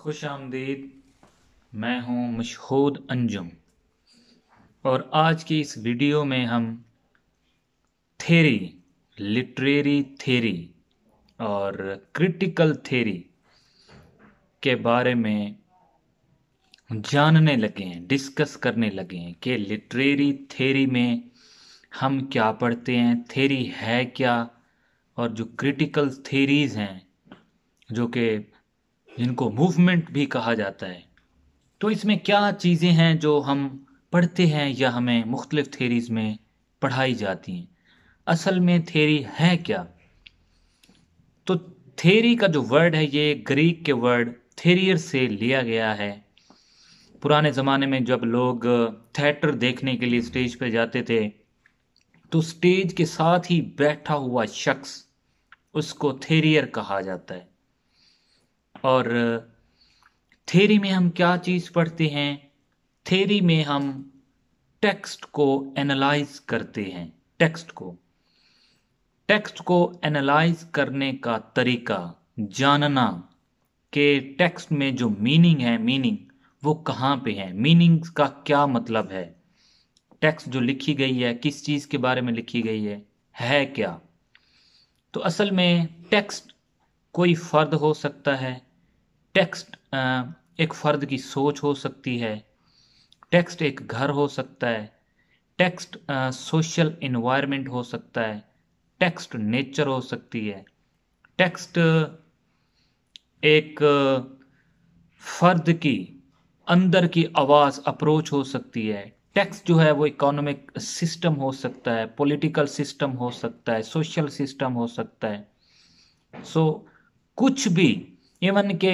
खुश आमदीद मैं हूँ मशहूद अंजुम और आज की इस वीडियो में हम थेरी लिटरेरी थेरी और क्रिटिकल थेरी के बारे में जानने लगे हैं डिस्कस करने लगे हैं कि लिटरेरी थेरी में हम क्या पढ़ते हैं थेरी है क्या और जो क्रिटिकल थेरीज़ हैं जो कि जिनको मूवमेंट भी कहा जाता है तो इसमें क्या चीज़ें हैं जो हम पढ़ते हैं या हमें मुख्तलिफ़ थेरीज़ में पढ़ाई जाती हैं असल में थेरी है क्या तो थेरी का जो वर्ड है ये ग्रीक के वर्ड थेरियर से लिया गया है पुराने ज़माने में जब लोग थिएटर देखने के लिए स्टेज पर जाते थे तो स्टेज के साथ ही बैठा हुआ शख्स उसको थेरियर कहा जाता है और थेरी में हम क्या चीज़ पढ़ते हैं थेरी में हम टेक्स्ट को एनालाइज करते हैं टेक्स्ट को टेक्स्ट को एनालाइज करने का तरीका जानना के टेक्स्ट में जो मीनिंग है मीनिंग वो कहाँ पे है मीनिंग का क्या मतलब है टेक्स्ट जो लिखी गई है किस चीज़ के बारे में लिखी गई है है क्या तो असल में टेक्स्ट कोई फ़र्द हो सकता है टेक्स्ट एक फ़र्द की सोच हो सकती है टेक्स्ट एक घर हो सकता है टेक्स्ट सोशल इन्वायरमेंट हो सकता है टेक्स्ट नेचर हो सकती है टेक्स्ट एक फर्द की अंदर की आवाज़ अप्रोच हो सकती है टैक्स जो है वो इकोनॉमिक सिस्टम हो सकता है पॉलिटिकल सिस्टम हो सकता है सोशल सिस्टम हो सकता है सो so, कुछ भी इवन के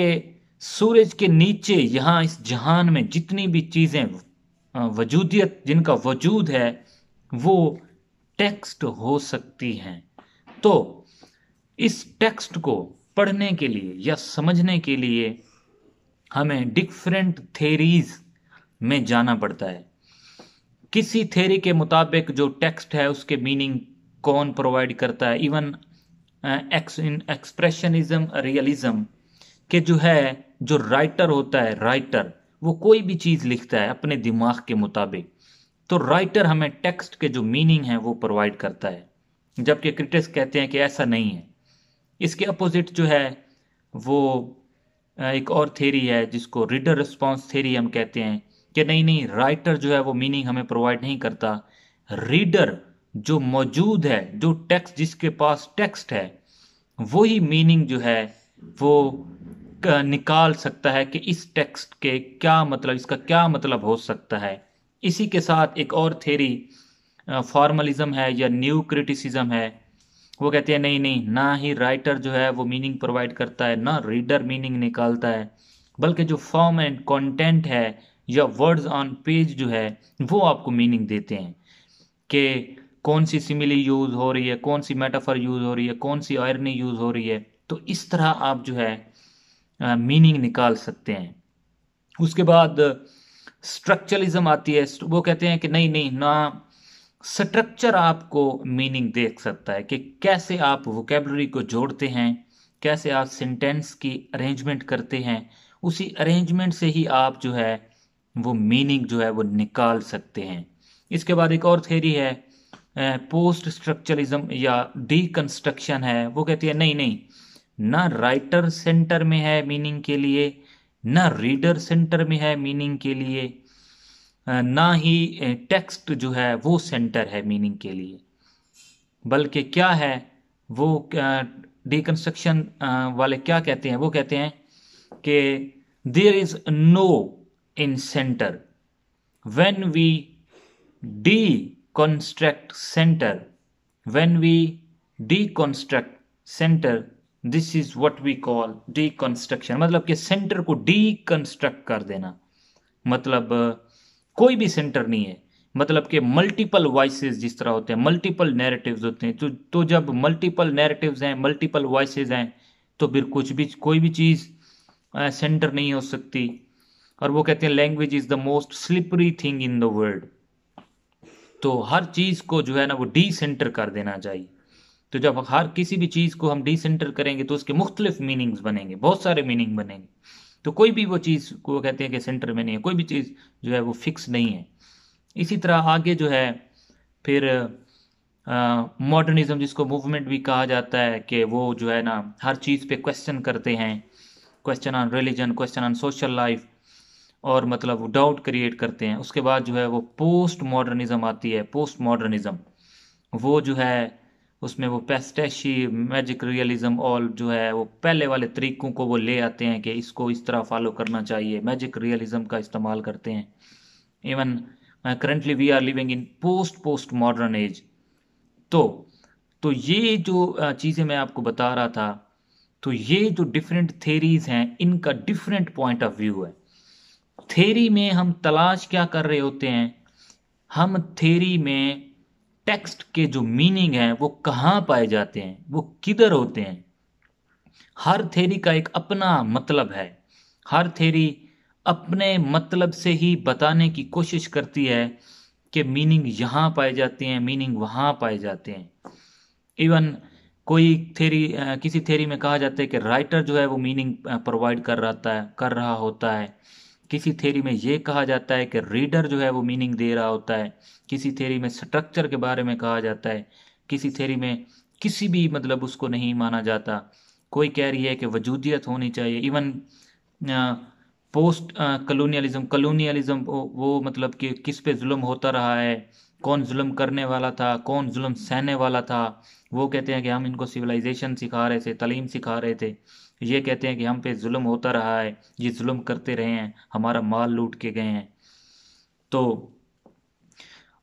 सूरज के नीचे यहाँ इस जहान में जितनी भी चीज़ें वजूदियत जिनका वजूद है वो टेक्स्ट हो सकती हैं तो इस टेक्स्ट को पढ़ने के लिए या समझने के लिए हमें डिफरेंट थेरीज में जाना पड़ता है किसी थेरी के मुताबिक जो टेक्स्ट है उसके मीनिंग कौन प्रोवाइड करता है इवन एक्स एक्सप्रेशनिज्म रियलिज्म कि जो है जो राइटर होता है राइटर वो कोई भी चीज़ लिखता है अपने दिमाग के मुताबिक तो राइटर हमें टेक्स्ट के जो मीनिंग है वो प्रोवाइड करता है जबकि क्रिटिक्स कहते हैं कि ऐसा नहीं है इसके अपोजिट जो है वो एक और थेरी है जिसको रीडर रिस्पॉन्स थेरी हम कहते हैं कि नहीं नहीं राइटर जो है वो मीनिंग हमें प्रोवाइड नहीं करता रीडर जो मौजूद है जो टेक्स्ट जिसके पास टेक्स्ट है वही मीनिंग जो है वो निकाल सकता है कि इस टेक्स्ट के क्या मतलब इसका क्या मतलब हो सकता है इसी के साथ एक और थेरी फॉर्मलिज्म है या न्यू क्रिटिसिज्म है वो कहते हैं नहीं नहीं ना ही राइटर जो है वो मीनिंग प्रोवाइड करता है ना रीडर मीनिंग निकालता है बल्कि जो फॉर्म एंड कंटेंट है या वर्ड्स ऑन पेज जो है वो आपको मीनिंग देते हैं कि कौन सी सिमिली यूज़ हो रही है कौन सी मेटाफर यूज़ हो रही है कौन सी आयरनी यूज़ हो रही है तो इस तरह आप जो है मीनिंग निकाल सकते हैं उसके बाद स्ट्रक्चरलिज्म आती है वो कहते हैं कि नहीं नहीं ना स्ट्रक्चर आपको मीनिंग देख सकता है कि कैसे आप वोकेबलरी को जोड़ते हैं कैसे आप सेंटेंस की अरेंजमेंट करते हैं उसी अरेंजमेंट से ही आप जो है वो मीनिंग जो है वो निकाल सकते हैं इसके बाद एक और थेरी है पोस्ट स्ट्रक्चरलिज्म या डीकंस्ट्रक्शन है वो कहती है नहीं नहीं ना राइटर सेंटर में है मीनिंग के लिए ना रीडर सेंटर में है मीनिंग के लिए ना ही टेक्स्ट जो है वो सेंटर है मीनिंग के लिए बल्कि क्या है वो डिकन्स्ट्रक्शन वाले क्या कहते हैं वो कहते हैं कि there is no in centre when we deconstruct centre when we deconstruct centre this is what we call deconstruction मतलब कि सेंटर को डी कंस्ट्रक्ट कर देना मतलब कोई भी सेंटर नहीं है मतलब कि मल्टीपल वॉइसेस जिस तरह होते हैं मल्टीपल नैरेटिव्स होते हैं तो तो जब मल्टीपल नैरेटिव्स हैं मल्टीपल वॉइसेस हैं तो फिर कुछ भी कोई भी चीज़ सेंटर नहीं हो सकती और वो कहते हैं language is the most slippery thing in the world तो हर चीज़ को जो है ना वो डी सेंटर कर देना चाहिए तो जब हर किसी भी चीज़ को हम डिसेंटर करेंगे तो उसके मुख्तलिफ मीनिंग्स बनेंगे बहुत सारे मीनिंग बनेंगे तो कोई भी वो चीज़ को कहते हैं कि सेंटर में नहीं है कोई भी चीज़ जो है वो फिक्स नहीं है इसी तरह आगे जो है फिर मॉडर्निज़म जिसको मूवमेंट भी कहा जाता है कि वो जो है ना हर चीज़ पे क्वेश्चन करते हैं question on religion question on social life और मतलब डाउट क्रिएट करते हैं उसके बाद जो है वो पोस्ट मॉडर्निज्म आती है पोस्ट मॉडर्निज़्म वो जो है उसमें वो पेस्टेशी मैजिक रियलिज्म और जो है वो पहले वाले तरीक़ों को वो ले आते हैं कि इसको इस तरह फॉलो करना चाहिए मैजिक रियलिज्म का इस्तेमाल करते हैं even currently we are living in post post modern age तो तो ये जो uh, चीज़ें मैं आपको बता रहा था तो ये जो डिफरेंट थेरीज हैं इनका डिफरेंट पॉइंट ऑफ व्यू है थेरी में हम तलाश क्या कर रहे होते हैं हम थेरी में टेक्स्ट के जो मीनिंग हैं वो कहाँ पाए जाते हैं वो किधर होते हैं हर थेरी का एक अपना मतलब है हर थेरी अपने मतलब से ही बताने की कोशिश करती है कि मीनिंग यहाँ पाए जाते हैं मीनिंग वहाँ पाए जाते हैं इवन कोई थेरी किसी थेरी में कहा जाता है कि राइटर जो है वो मीनिंग प्रोवाइड कर रहा है कर रहा होता है किसी थेरी में ये कहा जाता है कि रीडर जो है वो मीनिंग दे रहा होता है किसी थेरी में स्ट्रक्चर के बारे में कहा जाता है किसी थेरी में किसी भी मतलब उसको नहीं माना जाता कोई कह रही है कि वजूदियत होनी चाहिए इवन पोस्ट कलोनियलिज्म कलोनियलिज्म वो मतलब कि किस पे जुल्म होता रहा है कौन जुल्म करने वाला था कौन जुल्म सहने वाला था वो कहते हैं कि हम इनको सिविलाइजेशन सिखा रहे थे तलीम सिखा रहे थे ये कहते हैं कि हम पे जुल्म होता रहा है ये जुल्म करते रहे हैं हमारा माल लूट के गए हैं तो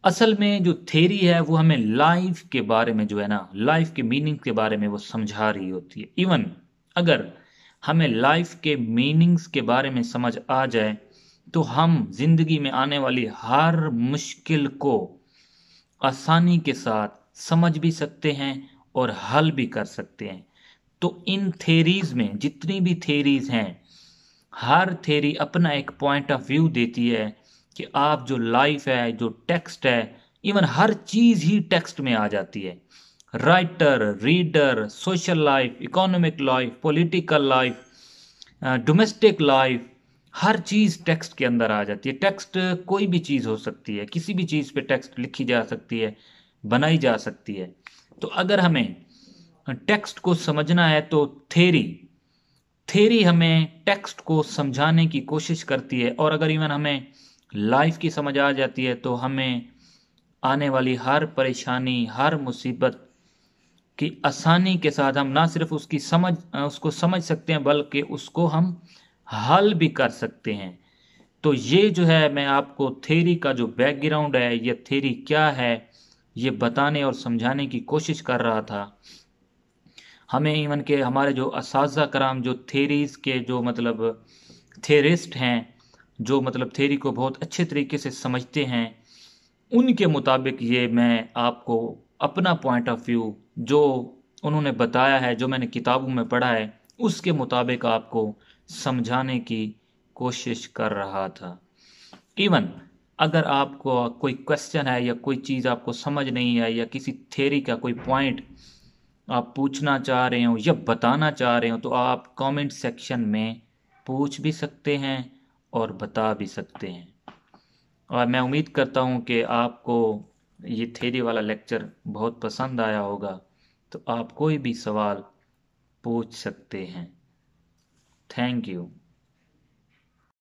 असल में जो थेरी है वो हमें लाइफ के बारे में जो है ना लाइफ के मीनिंग के बारे में वो समझा रही होती है इवन अगर हमें लाइफ के मीनिंग्स के बारे में समझ आ जाए तो हम जिंदगी में आने वाली हर मुश्किल को आसानी के साथ समझ भी सकते हैं और हल भी कर सकते हैं तो इन थेरीज में जितनी भी थेरीज हैं हर थेरी अपना एक पॉइंट ऑफ व्यू देती है कि आप जो लाइफ है जो टेक्स्ट है इवन हर चीज़ ही टेक्स्ट में आ जाती है writer reader social life economic life political life domestic life हर चीज़ टेक्स्ट के अंदर आ जाती है टेक्स्ट कोई भी चीज़ हो सकती है किसी भी चीज़ पे टेक्स्ट लिखी जा सकती है बनाई जा सकती है तो अगर हमें टेक्स्ट को समझना है तो थेरी थेरी हमें टेक्स्ट को समझाने की कोशिश करती है और अगर इवन हमें लाइफ की समझ आ जाती है तो हमें आने वाली हर परेशानी हर मुसीबत की आसानी के साथ हम ना सिर्फ उसकी समझ उसको समझ सकते हैं बल्कि उसको हम हल भी कर सकते हैं तो ये जो है मैं आपको थेरी का जो बैकग्राउंड है ये थेरी क्या है ये बताने और समझाने की कोशिश कर रहा था हमें इवन के हमारे जो इस कराम जो थेरीज़ के जो मतलब थेरिस्ट हैं जो मतलब थेरी को बहुत अच्छे तरीके से समझते हैं उनके मुताबिक ये मैं आपको अपना पॉइंट ऑफ व्यू जो उन्होंने बताया है जो मैंने किताबों में पढ़ा है उसके मुताबिक आपको समझाने की कोशिश कर रहा था इवन अगर आपको कोई क्वेश्चन है या कोई चीज़ आपको समझ नहीं आई या किसी थेरी का कोई पॉइंट आप पूछना चाह रहे हो या बताना चाह रहे हो तो आप कमेंट सेक्शन में पूछ भी सकते हैं और बता भी सकते हैं और मैं उम्मीद करता हूँ कि आपको ये थेरी वाला लेक्चर बहुत पसंद आया होगा तो आप कोई भी सवाल पूछ सकते हैं थैंक यू